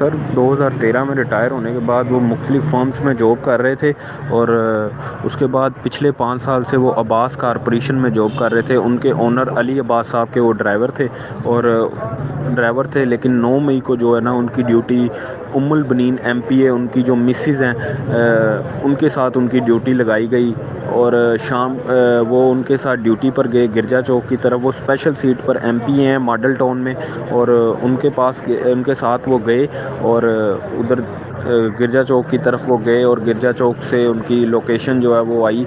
سر دو ہزار تیرہ میں ریٹائر ہونے کے بعد وہ مختلف فرمز میں جاب کر رہے تھے اور اس کے بعد پچھلے پانچ سال سے وہ عباس کارپوریشن میں جاب کر رہے تھے ان کے اونر علی عباس صاحب کے وہ ڈرائیور تھے اور ڈرائیور تھے لیکن نو مئی کو جو ہے نا ان کی ڈیوٹی ام البنین ایم پی اے ان کی جو مسز ہیں ان کے ساتھ ان کی ڈیوٹی لگائی گئی اور شام وہ ان کے ساتھ ڈیوٹی پر گئے گرجا چوک کی طرف وہ اسپیشل سیٹ پر ایم پی اے ہیں ماڈل ٹاؤن میں اور ان کے پاس ان کے ساتھ وہ گئے اور ادھر گرجا چوک کی طرف وہ گئے اور گرجا چوک سے ان کی لوکیشن جو ہے وہ آئی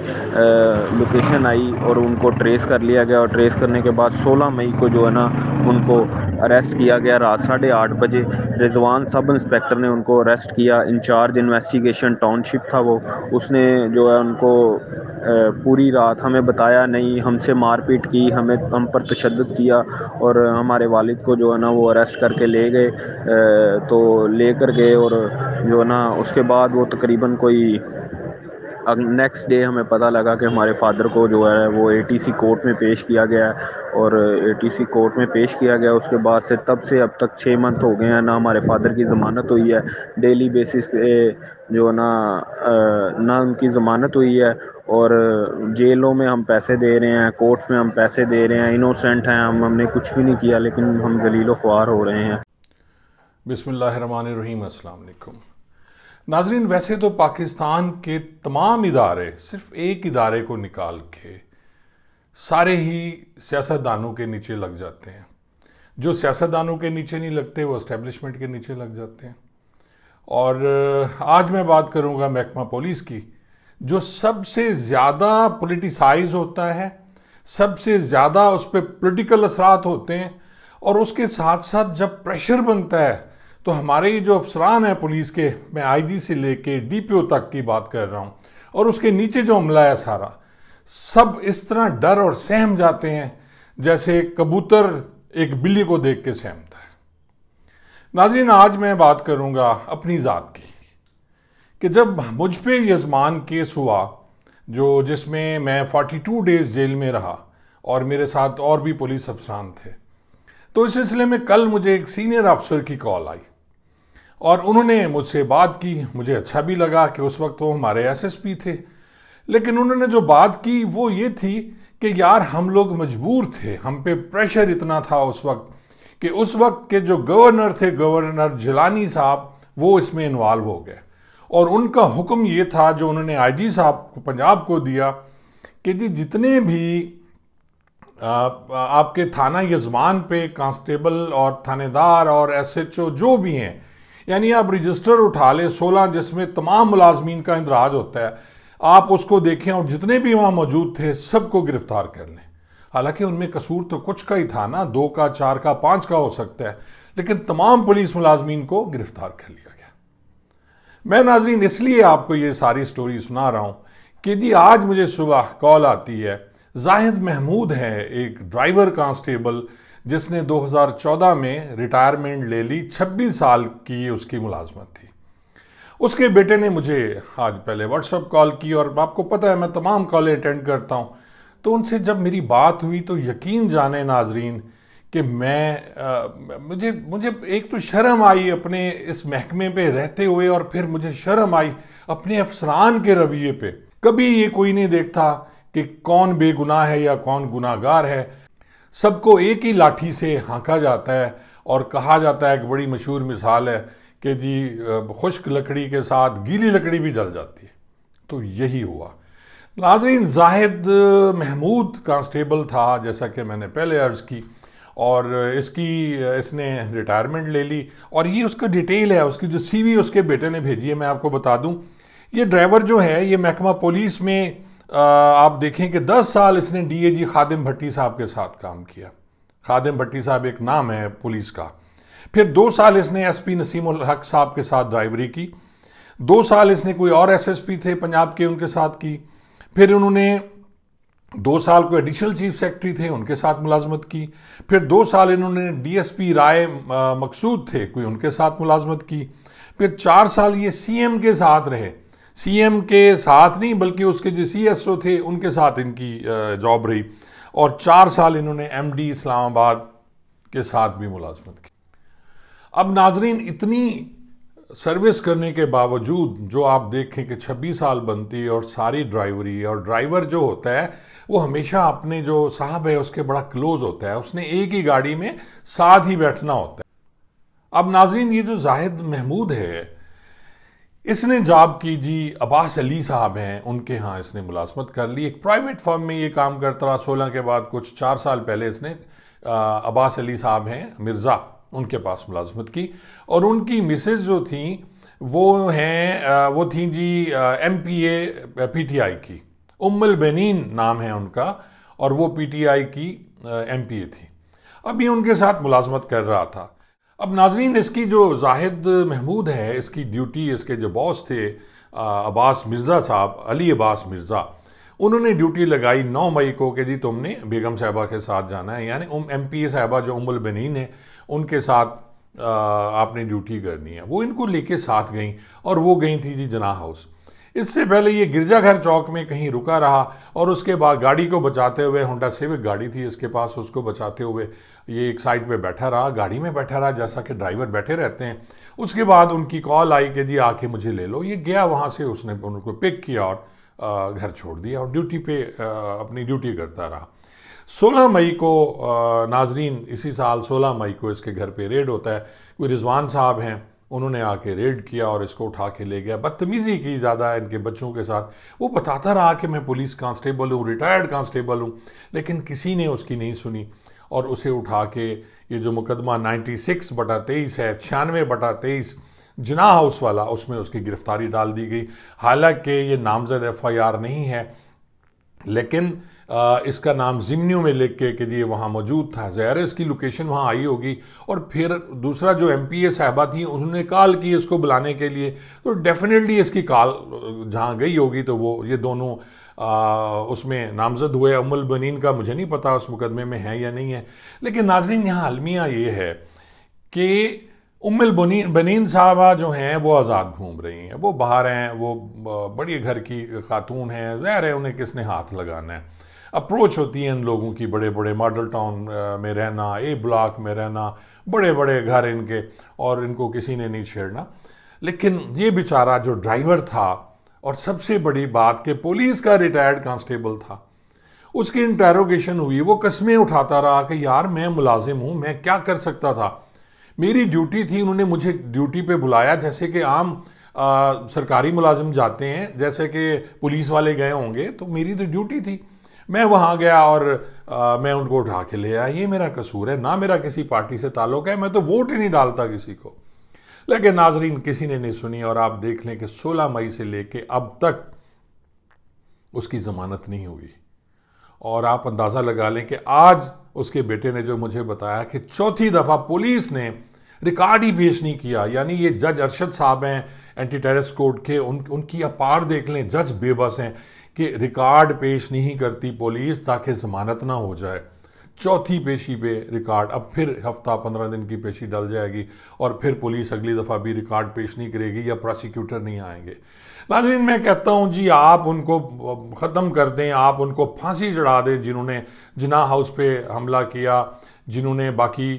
لوکیشن آئی اور ان کو ٹریس کر لیا گیا اور ٹریس کرنے کے بعد سولہ مئی کو جو ہے نا ان کو اریسٹ کیا گیا رات ساڑھے آٹھ بجے رضوان سب انسپیکٹر نے ان کو اریسٹ کیا انچارج انویسٹیگیشن ٹاؤن شپ تھا وہ اس نے جو ہے ان کو پوری رات ہمیں بتایا نہیں ہم سے مار پیٹ کی ہمیں ہم پر تشدد کیا اور ہمارے والد کو جو ہے نا وہ اریسٹ کر کے لے گئے تو لے کر گئے اور جو نا اس کے بعد وہ تقریباً کوئی نیکسٹ ڈے ہمیں پتہ لگا کہ ہمارے فادر کو جو ہے وہ اے ٹی سی کورٹ میں پیش کیا گیا ہے اور اے ٹی سی کورٹ میں پیش کیا گیا اس کے بعد سے تب سے اب تک چھ منتھ ہو گئے ہیں نہ ہمارے فادر کی ضمانت ہوئی ہے ڈیلی بیسس پہ جو ہے نا نہ ان کی ضمانت ہوئی ہے اور جیلوں میں ہم پیسے دے رہے ہیں کورٹس میں ہم پیسے دے رہے ہیں انوسینٹ ہیں ہم ہم نے کچھ بھی نہیں کیا لیکن ہم دلیل و خوار ہو رہے ہیں بسم اللہ الرحمن الرحیم السلام علیکم ناظرین ویسے تو پاکستان کے تمام ادارے صرف ایک ادارے کو نکال کے سارے ہی سیاستدانوں کے نیچے لگ جاتے ہیں جو سیاستدانوں کے نیچے نہیں لگتے وہ اسٹیبلشمنٹ کے نیچے لگ جاتے ہیں اور آج میں بات کروں گا محکمہ پولیس کی جو سب سے زیادہ پولیٹیسائز ہوتا ہے سب سے زیادہ اس پہ پولیٹیکل اثرات ہوتے ہیں اور اس کے ساتھ ساتھ جب پریشر بنتا ہے تو ہمارے جو افسران ہیں پولیس کے میں آئی جی سے لے کے ڈی پی او تک کی بات کر رہا ہوں اور اس کے نیچے جو عملہ ہے سارا سب اس طرح ڈر اور سہم جاتے ہیں جیسے کبوتر ایک بلی کو دیکھ کے سہمتا ہے ناظرین آج میں بات کروں گا اپنی ذات کی کہ جب مجھ پہ یزمان کیس ہوا جو جس میں میں 42 ڈیز جیل میں رہا اور میرے ساتھ اور بھی پولیس افسران تھے تو اس سلسلے میں کل مجھے ایک سینئر افسر کی کال آئی اور انہوں نے مجھ سے بات کی مجھے اچھا بھی لگا کہ اس وقت وہ ہمارے ایس ایس پی تھے لیکن انہوں نے جو بات کی وہ یہ تھی کہ یار ہم لوگ مجبور تھے ہم پہ پریشر اتنا تھا اس وقت کہ اس وقت کے جو گورنر تھے گورنر جلانی صاحب وہ اس میں انوالو ہو گئے اور ان کا حکم یہ تھا جو انہوں نے آئی جی صاحب کو پنجاب کو دیا کہ جی جتنے بھی آپ کے تھانہ یزمان پہ کانسٹیبل اور تھانے دار اور ایس ایچ او جو بھی ہیں یعنی آپ رجسٹر اٹھا لیں سولہ جس میں تمام ملازمین کا اندراج ہوتا ہے آپ اس کو دیکھیں اور جتنے بھی وہاں موجود تھے سب کو گرفتار کر لیں حالانکہ ان میں قصور تو کچھ کا ہی تھا نا دو کا چار کا پانچ کا ہو سکتا ہے لیکن تمام پولیس ملازمین کو گرفتار کر لیا گیا میں ناظرین اس لیے آپ کو یہ ساری سٹوری سنا رہا ہوں کہ جی آج مجھے صبح کال آتی ہے زاہد محمود ہے ایک ڈرائیور کانسٹیبل جس نے دو ہزار چودہ میں ریٹائرمنٹ لے لی چھبیس سال کی اس کی ملازمت تھی اس کے بیٹے نے مجھے آج پہلے واٹس اپ کال کی اور آپ کو پتہ ہے میں تمام کالیں اٹینڈ کرتا ہوں تو ان سے جب میری بات ہوئی تو یقین جانے ناظرین کہ میں مجھے مجھے ایک تو شرم آئی اپنے اس محکمے پہ رہتے ہوئے اور پھر مجھے شرم آئی اپنے افسران کے رویے پہ کبھی یہ کوئی نہیں دیکھتا کہ کون بے گناہ ہے یا کون گناہ گار ہے سب کو ایک ہی لاٹھی سے ہانکا جاتا ہے اور کہا جاتا ہے ایک بڑی مشہور مثال ہے کہ جی خشک لکڑی کے ساتھ گیلی لکڑی بھی جل جاتی ہے تو یہی ہوا ناظرین زاہد محمود کانسٹیبل تھا جیسا کہ میں نے پہلے عرض کی اور اس کی اس نے ریٹائرمنٹ لے لی اور یہ اس کا ڈیٹیل ہے اس کی جو سی وی اس کے بیٹے نے بھیجی ہے میں آپ کو بتا دوں یہ ڈرائیور جو ہے یہ محکمہ پولیس میں آپ دیکھیں کہ دس سال اس نے ڈی اے جی خادم بھٹی صاحب کے ساتھ کام کیا خادم بھٹی صاحب ایک نام ہے پولیس کا پھر دو سال اس نے ایس پی نسیم الحق صاحب کے ساتھ ڈرائیوری کی دو سال اس نے کوئی اور ایس ایس پی تھے پنجاب کے ان کے ساتھ کی پھر انہوں نے دو سال کوئی ایڈیشنل چیف سیکٹری تھے ان کے ساتھ ملازمت کی پھر دو سال انہوں نے ڈی ایس پی رائے مقصود تھے کوئی ان کے ساتھ ملازمت کی پھر چار سال یہ سی ایم کے ساتھ رہے سی ایم کے ساتھ نہیں بلکہ اس کے جو سی ایس او تھے ان کے ساتھ ان کی جاب رہی اور چار سال انہوں نے ایم ڈی اسلام آباد کے ساتھ بھی ملازمت کی اب ناظرین اتنی سروس کرنے کے باوجود جو آپ دیکھیں کہ چھبیس سال بنتی اور ساری ڈرائیوری اور ڈرائیور جو ہوتا ہے وہ ہمیشہ اپنے جو صاحب ہے اس کے بڑا کلوز ہوتا ہے اس نے ایک ہی گاڑی میں ساتھ ہی بیٹھنا ہوتا ہے اب ناظرین یہ جو زاہد محمود ہے اس نے جاب کی جی عباس علی صاحب ہیں ان کے ہاں اس نے ملازمت کر لی ایک پرائیویٹ فرم میں یہ کام کرتا رہا سولہ کے بعد کچھ چار سال پہلے اس نے عباس علی صاحب ہیں مرزا ان کے پاس ملازمت کی اور ان کی مسز جو تھیں وہ ہیں وہ تھیں G M P a P T I کی ام البنین نام ہے ان کا اور وہ پی ٹی آئی کی ایم پی اے تھی اب یہ ان کے ساتھ ملازمت کر رہا تھا اب ناظرین اس کی جو زاہد محمود ہے اس کی ڈیوٹی اس کے جو باس تھے عباس مرزا صاحب علی عباس مرزا انہوں نے ڈیوٹی لگائی نو مئی کو کہ جی تم نے بیگم صاحبہ کے ساتھ جانا ہے یعنی ایم پی اے صاحبہ جو ام البنین ہیں ان کے ساتھ آپ نے ڈیوٹی کرنی ہے وہ ان کو لے کے ساتھ گئیں اور وہ گئیں تھیں جی جناح ہاؤس اس سے پہلے یہ گرجا گھر چوک میں کہیں رکا رہا اور اس کے بعد گاڑی کو بچاتے ہوئے ہونڈا سیوک گاڑی تھی اس کے پاس اس کو بچاتے ہوئے یہ ایک سائٹ پہ بیٹھا رہا گاڑی میں بیٹھا رہا جیسا کہ ڈرائیور بیٹھے رہتے ہیں اس کے بعد ان کی کال آئی کہ جی آ کے مجھے لے لو یہ گیا وہاں سے اس نے ان کو پک کیا اور گھر چھوڑ دیا اور ڈیوٹی پہ اپنی ڈیوٹی کرتا رہا سولہ مئی کو ناظرین اسی سال سولہ مئی کو اس کے گھر پہ ریڈ ہوتا ہے کوئی رضوان صاحب ہیں انہوں نے آ کے ریڈ کیا اور اس کو اٹھا کے لے گیا بدتمیزی کی زیادہ ہے ان کے بچوں کے ساتھ وہ بتاتا رہا کہ میں پولیس کانسٹیبل ہوں ریٹائرڈ کانسٹیبل ہوں لیکن کسی نے اس کی نہیں سنی اور اسے اٹھا کے یہ جو مقدمہ نائنٹی سکس بٹا تیئیس ہے چھیانوے بٹا تیئیس جناح ہاؤس والا اس میں اس کی گرفتاری ڈال دی گئی حالانکہ یہ نامزد ایف آئی آر نہیں ہے لیکن اس کا نام ضمنیوں میں لکھ کے کہ جی وہاں موجود تھا زہر اس کی لوکیشن وہاں آئی ہوگی اور پھر دوسرا جو ایم پی اے صاحبہ تھیں انہوں نے کال کی اس کو بلانے کے لیے تو ڈیفینیٹلی اس کی کال جہاں گئی ہوگی تو وہ یہ دونوں اس میں نامزد ہوئے ام البنین کا مجھے نہیں پتا اس مقدمے میں ہے یا نہیں ہے لیکن ناظرین یہاں المیہ یہ ہے کہ ام البنین بنین صاحبہ جو ہیں وہ آزاد گھوم رہی ہیں وہ باہر ہیں وہ بڑی گھر کی خاتون ہیں ظاہر ہے انہیں کس نے ہاتھ لگانا ہے اپروچ ہوتی ہیں ان لوگوں کی بڑے بڑے ماڈل ٹاؤن میں رہنا اے بلاک میں رہنا بڑے بڑے گھر ان کے اور ان کو کسی نے نہیں چھیڑنا لیکن یہ بیچارہ جو ڈرائیور تھا اور سب سے بڑی بات کہ پولیس کا ریٹائرڈ کانسٹیبل تھا اس کی انٹیروگیشن ہوئی وہ قسمیں اٹھاتا رہا کہ یار میں ملازم ہوں میں کیا کر سکتا تھا میری ڈیوٹی تھی انہوں نے مجھے ڈیوٹی پہ بلایا جیسے کہ عام سرکاری ملازم جاتے ہیں جیسے کہ پولیس والے گئے ہوں گے تو میری تو ڈیوٹی تھی میں وہاں گیا اور میں ان کو اٹھا کے لے آیا یہ میرا قصور ہے نہ میرا کسی پارٹی سے تعلق ہے میں تو ووٹ ہی نہیں ڈالتا کسی کو لیکن ناظرین کسی نے نہیں سنی اور آپ دیکھ لیں کہ سولہ مئی سے لے کے اب تک اس کی ضمانت نہیں ہوئی اور آپ اندازہ لگا لیں کہ آج اس کے بیٹے نے جو مجھے بتایا کہ چوتھی دفعہ پولیس نے ریکارڈ ہی پیش نہیں کیا یعنی یہ جج ارشد صاحب ہیں اینٹی ٹیرس کورٹ کے ان کی اپار دیکھ لیں جج بے بس ہیں کہ ریکارڈ پیش نہیں کرتی پولیس تاکہ ضمانت نہ ہو جائے چوتھی پیشی پہ ریکارڈ اب پھر ہفتہ پندرہ دن کی پیشی ڈل جائے گی اور پھر پولیس اگلی دفعہ بھی ریکارڈ پیش نہیں کرے گی یا پروسیکیوٹر نہیں آئیں گے ناظرین میں کہتا ہوں جی آپ ان کو ختم کر دیں آپ ان کو پھانسی چڑھا دیں جنہوں نے جناح ہاؤس پہ حملہ کیا جنہوں نے باقی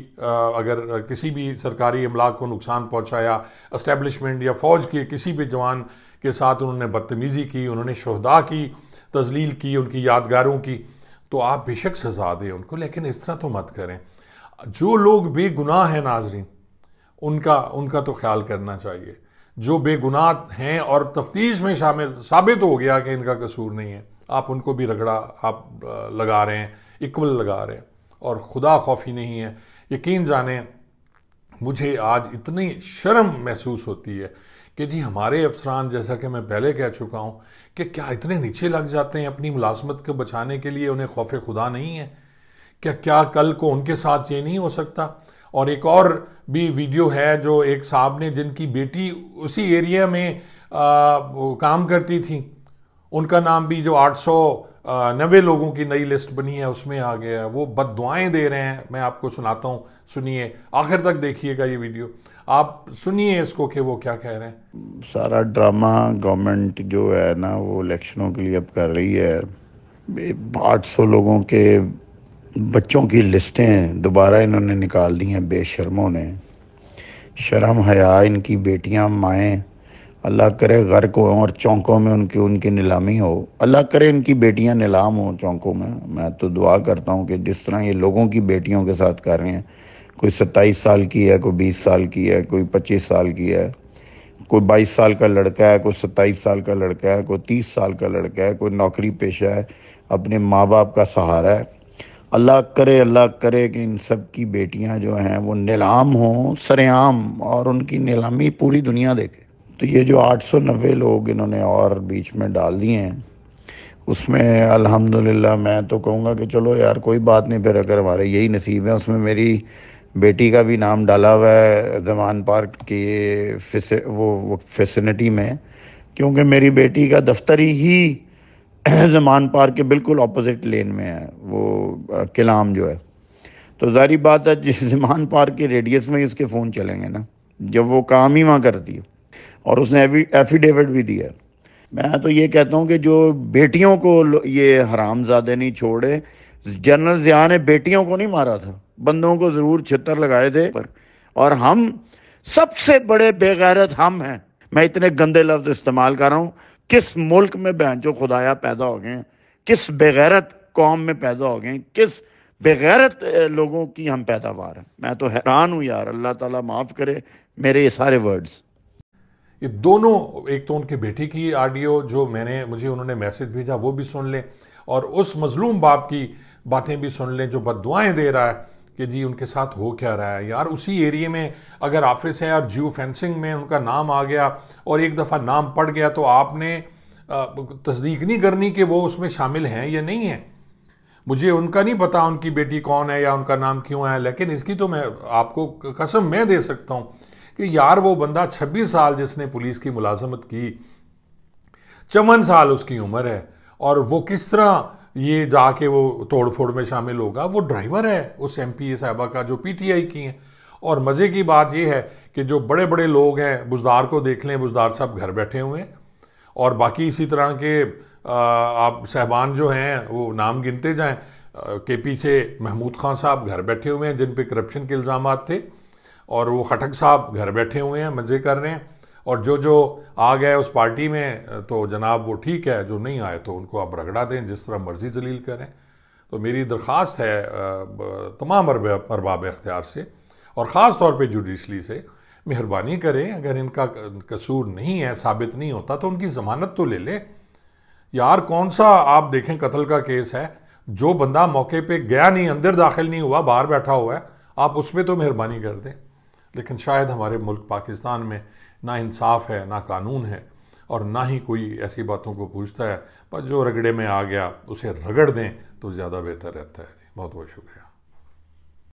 اگر کسی بھی سرکاری املاک کو نقصان پہنچایا اسٹیبلشمنٹ یا فوج کے کسی بھی جوان کے ساتھ انہوں نے بدتمیزی کی انہوں نے شہدہ کی تزلیل کی ان کی یادگاروں کی تو آپ بے شک سزا دیں ان کو لیکن اس طرح تو مت کریں جو لوگ بے گناہ ہیں ناظرین ان کا ان کا تو خیال کرنا چاہیے جو بے گناہ ہیں اور تفتیش میں شامل ثابت ہو گیا کہ ان کا قصور نہیں ہے آپ ان کو بھی رگڑا آپ لگا رہے ہیں اکول لگا رہے ہیں اور خدا خوفی نہیں ہے یقین جانیں مجھے آج اتنی شرم محسوس ہوتی ہے کہ جی ہمارے افسران جیسا کہ میں پہلے کہہ چکا ہوں کہ کیا اتنے نیچے لگ جاتے ہیں اپنی ملازمت کو بچانے کے لیے انہیں خوف خدا نہیں ہے کیا کیا کل کو ان کے ساتھ یہ نہیں ہو سکتا اور ایک اور بھی ویڈیو ہے جو ایک صاحب نے جن کی بیٹی اسی ایریا میں کام کرتی تھیں ان کا نام بھی جو آٹھ سو نوے لوگوں کی نئی لسٹ بنی ہے اس میں آ گیا ہے وہ بد دعائیں دے رہے ہیں میں آپ کو سناتا ہوں سنیے آخر تک دیکھیے گا یہ ویڈیو آپ سنیے اس کو کہ وہ کیا کہہ رہے ہیں سارا ڈرامہ گورنمنٹ جو ہے نا وہ الیکشنوں کے لیے اب کر رہی ہے آٹھ سو لوگوں کے بچوں کی لسٹیں دوبارہ انہوں نے نکال دی ہیں بے شرموں نے شرم حیا ان کی بیٹیاں مائیں اللہ کرے گھر کو اور چونکوں میں ان کی ان کی نیلامی ہو اللہ کرے ان کی بیٹیاں نیلام ہوں چونکوں میں میں تو دعا کرتا ہوں کہ جس طرح یہ لوگوں کی بیٹیوں کے ساتھ کر رہے ہیں کوئی ستائیس سال کی ہے کوئی بیس سال کی ہے کوئی پچیس سال کی ہے کوئی بائیس سال کا لڑکا ہے کوئی ستائیس سال کا لڑکا ہے کوئی تیس سال کا لڑکا ہے کوئی نوکری پیشہ ہے اپنے ماں باپ کا سہارا ہے اللہ کرے اللہ کرے کہ ان سب کی بیٹیاں جو ہیں وہ نیلام ہوں سر عام اور ان کی نیلامی پوری دنیا دیکھے تو یہ جو آٹھ سو نوے لوگ انہوں نے اور بیچ میں ڈال دیے ہیں اس میں الحمدللہ میں تو کہوں گا کہ چلو یار کوئی بات نہیں پھر اگر ہمارے یہی نصیب ہیں اس میں میری بیٹی کا بھی نام ڈالا ہوا ہے زمان پارک کی وہ فیسنٹی میں کیونکہ میری بیٹی کا دفتر ہی زمان پارک کے بالکل اپوزٹ لین میں ہے وہ کلام جو ہے تو ظاہری بات ہے جس زمان پارک کے ریڈیس میں ہی اس کے فون چلیں گے نا جب وہ کام ہی وہاں کرتی ہے اور اس نے ایفیڈیوٹ بھی دیا ہے میں تو یہ کہتا ہوں کہ جو بیٹیوں کو یہ حرام زیادہ نہیں چھوڑے جنرل ضیاء نے بیٹیوں کو نہیں مارا تھا بندوں کو ضرور چھتر لگائے تھے پر اور ہم سب سے بڑے بے غیرت ہم ہیں میں اتنے گندے لفظ استعمال کر رہا ہوں کس ملک میں جو خدایا پیدا ہو گئے ہیں کس بغیرت قوم میں پیدا ہو گئے ہیں کس بغیرت لوگوں کی ہم پیداوار میں تو حیران ہوں یار اللہ تعالیٰ معاف کرے میرے یہ سارے ورڈز یہ دونوں ایک تو ان کی بیٹی کی آڈیو جو میں نے مجھے انہوں نے میسج بھیجا وہ بھی سن لیں اور اس مظلوم باپ کی باتیں بھی سن لیں جو دعائیں دے رہا ہے کہ جی ان کے ساتھ ہو کیا رہا ہے یار اسی ایریے میں اگر آفس ہے اور جیو فینسنگ میں ان کا نام آ گیا اور ایک دفعہ نام پڑ گیا تو آپ نے تصدیق نہیں کرنی کہ وہ اس میں شامل ہیں یا نہیں ہیں مجھے ان کا نہیں پتا ان کی بیٹی کون ہے یا ان کا نام کیوں ہے لیکن اس کی تو میں آپ کو قسم میں دے سکتا ہوں کہ یار وہ بندہ چھبیس سال جس نے پولیس کی ملازمت کی چون سال اس کی عمر ہے اور وہ کس طرح یہ جا کے وہ توڑ پھوڑ میں شامل ہوگا وہ ڈرائیور ہے اس ایم پی اے صاحبہ کا جو پی ٹی آئی کی ہیں اور مزے کی بات یہ ہے کہ جو بڑے بڑے لوگ ہیں بزدار کو دیکھ لیں بزدار صاحب گھر بیٹھے ہوئے ہیں اور باقی اسی طرح کے آپ صاحبان جو ہیں وہ نام گنتے جائیں کے پی سے محمود خان صاحب گھر بیٹھے ہوئے ہیں جن پہ کرپشن کے الزامات تھے اور وہ خٹک صاحب گھر بیٹھے ہوئے ہیں مزے کر رہے ہیں اور جو جو آ گئے اس پارٹی میں تو جناب وہ ٹھیک ہے جو نہیں آئے تو ان کو آپ رگڑا دیں جس طرح مرضی ذلیل کریں تو میری درخواست ہے تمام ارباب اختیار سے اور خاص طور پہ جوڈیشلی سے مہربانی کریں اگر ان کا قصور نہیں ہے ثابت نہیں ہوتا تو ان کی ضمانت تو لے لے یار کون سا آپ دیکھیں قتل کا کیس ہے جو بندہ موقع پہ گیا نہیں اندر داخل نہیں ہوا باہر بیٹھا ہوا ہے آپ اس میں تو مہربانی کر دیں لیکن شاید ہمارے ملک پاکستان میں نہ انصاف ہے نہ قانون ہے اور نہ ہی کوئی ایسی باتوں کو پوچھتا ہے پر جو رگڑے میں آ گیا اسے رگڑ دیں تو زیادہ بہتر رہتا ہے بہت بہت شکریہ